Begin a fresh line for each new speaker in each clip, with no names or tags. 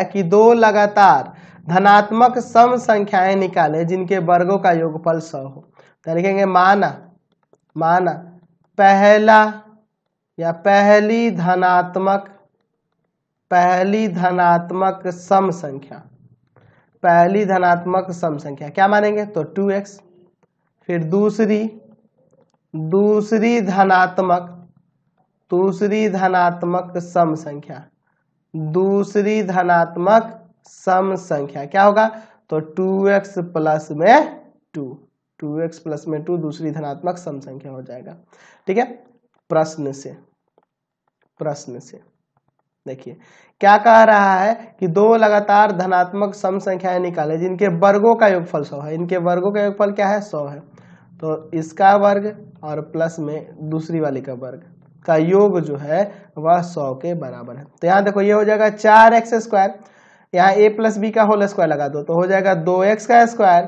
है कि दो लगातार धनात्मक सम संख्याएं निकाले जिनके वर्गों का योगफल सौ हो तो लिखेंगे माना माना पहला या पहली धनात्मक पहली धनात्मक सम संख्या पहली धनात्मक सम संख्या क्या मानेंगे तो टू एक्स फिर दूसरी दूसरी धनात्मक दूसरी धनात्मक सम संख्या दूसरी धनात्मक सम संख्या क्या होगा तो टू एक्स प्लस में टू टू एक्स प्लस में टू दूसरी धनात्मक सम संख्या हो जाएगा ठीक है प्रश्न से प्रश्न से देखिए क्या कह रहा है कि दो लगातार धनात्मक सम संख्याएं निकाले जिनके वर्गों का योगफल सौ है इनके वर्गों का योगफल क्या है सौ है तो इसका वर्ग और प्लस में दूसरी वाली का वर्ग का योग जो है वह सौ के बराबर है तो यहाँ देखो ये हो जाएगा चार एक्स स्क्वायर यहाँ ए प्लस बी का होल स्क्वायर लगा दो तो हो जाएगा दो एक्स का स्क्वायर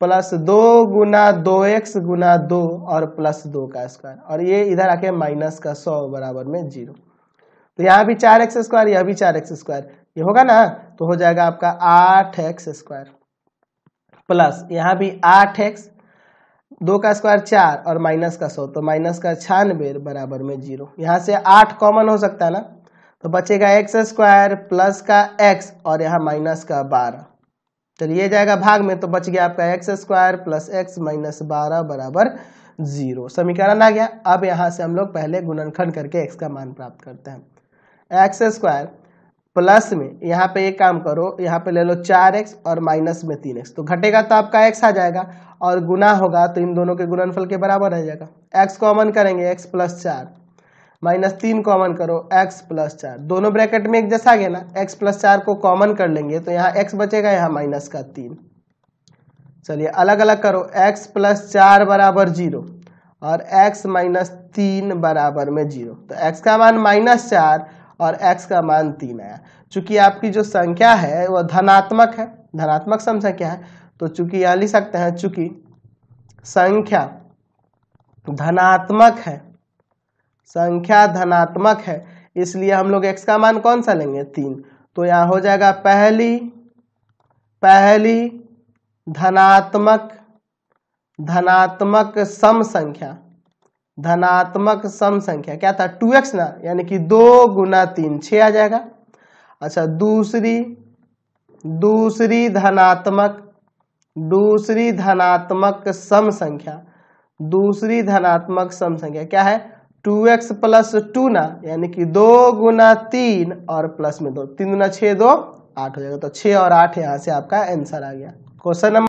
प्लस दो गुना दो एक्स गुना दो और प्लस दो का स्क्वायर और ये इधर आके माइनस का सौ बराबर में जीरो तो यहाँ भी चार एक्स स्क्वायर यह भी चार एक्स स्क्वायर ये होगा ना तो हो जाएगा आपका आठ एक्स स्क्वायर प्लस यहाँ भी आठ एक्स दो का स्क्वायर चार और माइनस का सौ तो माइनस का छानबे बराबर में जीरो यहाँ से आठ कॉमन हो सकता है ना तो बचेगा एक्स स्क्वायर प्लस का एक्स और यहाँ माइनस का बारह चलिए जाएगा भाग में तो बच गया आपका x square plus x minus बारह बराबर जीरो समीकरण आ गया अब यहाँ से हम लोग पहले गुणनखंड करके एक्स का मान प्राप्त करते हैं एक्स स्क्वायर प्लस में यहाँ पे एक काम करो यहाँ पे ले लो चार एक्स और माइनस में तीन एक्स तो घटेगा तो आपका एक्स आ जाएगा और गुना होगा तो इन दोनों के गुणनफल के बराबर रह जाएगा एक्स कॉमन करेंगे एक्स प्लस चार माइनस तीन कॉमन करो एक्स प्लस चार दोनों ब्रैकेट में एक जैसा आ गया ना एक्स प्लस चार को कॉमन कर लेंगे तो यहाँ एक्स बचेगा यहाँ माइनस का तीन चलिए अलग अलग करो एक्स प्लस चार बराबर जीरो और एक्स माइनस तीन बराबर में जीरो तो एक्स का मान माइनस चार और एक्स का मान तीन आया चूंकि आपकी जो संख्या है वह धनात्मक है धनात्मक सम संख्या है तो चूंकि यहाँ लिख सकते हैं चूंकि संख्या धनात्मक है संख्या धनात्मक है इसलिए हम लोग एक्स का मान कौन सा लेंगे तीन तो यहाँ हो जाएगा पहली पहली धनात्मक धनात्मक सम संख्या धनात्मक सम संख्या क्या था टू एक्स ना यानी कि दो गुना तीन छ आ जाएगा अच्छा दूसरी दूसरी धनात्मक दूसरी धनात्मक सम संख्या दूसरी धनात्मक सम संख्या क्या है टू एक्स प्लस टू ना यानी कि दो गुना तीन और प्लस में दो तीन गुना छह दो आठ हो जाएगा तो छः और आठ यहां से आपका आंसर आ गया क्वेश्चन नंबर